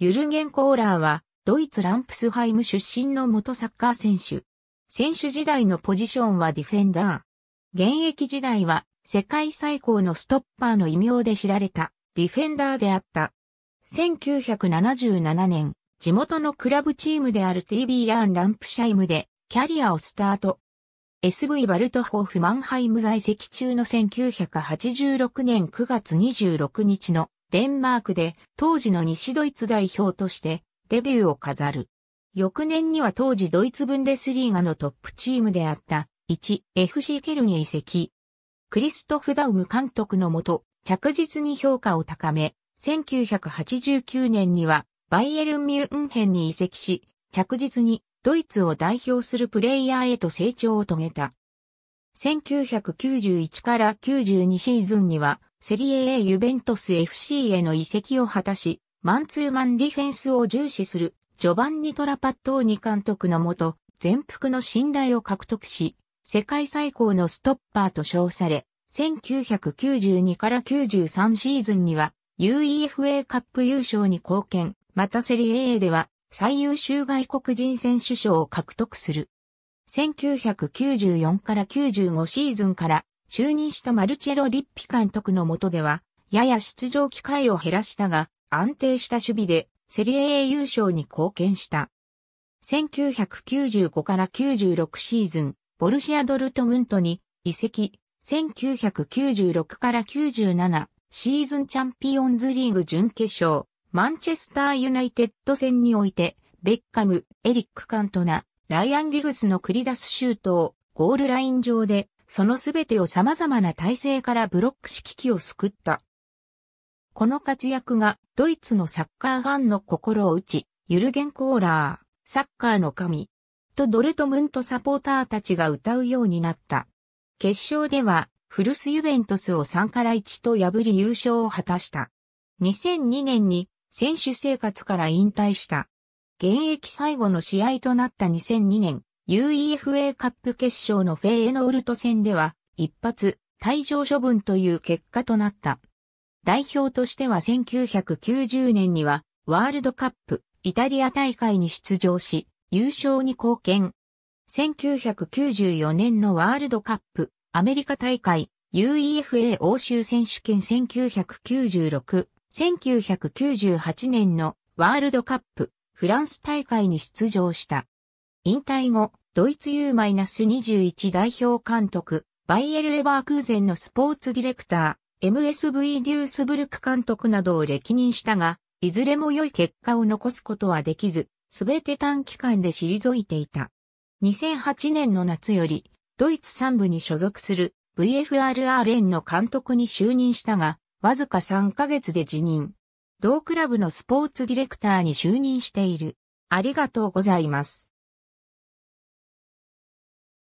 ユルゲン・コーラーは、ドイツ・ランプスハイム出身の元サッカー選手。選手時代のポジションはディフェンダー。現役時代は、世界最高のストッパーの異名で知られた、ディフェンダーであった。1977年、地元のクラブチームである TB アーン・ランプシャイムで、キャリアをスタート。SV バルトホーフマンハイム在籍中の1986年9月26日のデンマークで当時の西ドイツ代表としてデビューを飾る。翌年には当時ドイツブンデスリーガのトップチームであった 1FC ケルに移籍。クリストフ・ダウム監督のもと着実に評価を高め、1989年にはバイエルン・ミュンヘンに移籍し、着実にドイツを代表するプレイヤーへと成長を遂げた。1991から92シーズンにはセリエ A ユベントス FC への移籍を果たし、マンツーマンディフェンスを重視する、ジョバンニ・トラパットーニ監督のもと、全幅の信頼を獲得し、世界最高のストッパーと称され、1992から93シーズンには UEFA カップ優勝に貢献、またセリエ A では最優秀外国人選手賞を獲得する。1994から95シーズンから就任したマルチェロ・リッピ監督の下では、やや出場機会を減らしたが、安定した守備で、セリエ A 優勝に貢献した。1995から96シーズン、ボルシア・ドルトムントに移籍、1996から97シーズンチャンピオンズリーグ準決勝、マンチェスター・ユナイテッド戦において、ベッカム、エリック・カントナ、ライアン・ギグスの繰り出すシュートをゴールライン上でそのすべてを様々な体制からブロック式機を救った。この活躍がドイツのサッカーファンの心を打ち、ユルゲン・コーラー、サッカーの神、とドルトムントサポーターたちが歌うようになった。決勝では、フルスユベントスを3から1と破り優勝を果たした。2002年に選手生活から引退した。現役最後の試合となった2002年、UEFA カップ決勝のフェイエノウルト戦では、一発、退場処分という結果となった。代表としては1990年には、ワールドカップ、イタリア大会に出場し、優勝に貢献。1994年のワールドカップ、アメリカ大会、UEFA 欧州選手権1996、1998年のワールドカップ、フランス大会に出場した。引退後、ドイツ U-21 代表監督、バイエル・レバークーゼンのスポーツディレクター、MSV デュースブルク監督などを歴任したが、いずれも良い結果を残すことはできず、すべて短期間で退いていた。2008年の夏より、ドイツ3部に所属する VFRR 連の監督に就任したが、わずか3ヶ月で辞任。同クラブのスポーツディレクターに就任している。ありがとうございます。